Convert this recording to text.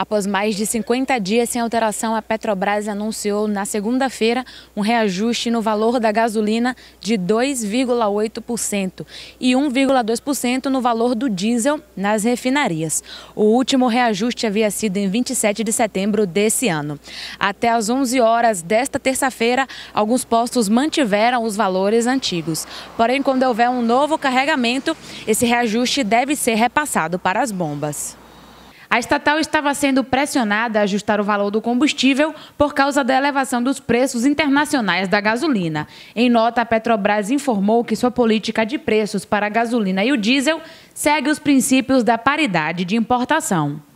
Após mais de 50 dias sem alteração, a Petrobras anunciou na segunda-feira um reajuste no valor da gasolina de 2,8% e 1,2% no valor do diesel nas refinarias. O último reajuste havia sido em 27 de setembro desse ano. Até às 11 horas desta terça-feira, alguns postos mantiveram os valores antigos. Porém, quando houver um novo carregamento, esse reajuste deve ser repassado para as bombas. A estatal estava sendo pressionada a ajustar o valor do combustível por causa da elevação dos preços internacionais da gasolina. Em nota, a Petrobras informou que sua política de preços para a gasolina e o diesel segue os princípios da paridade de importação.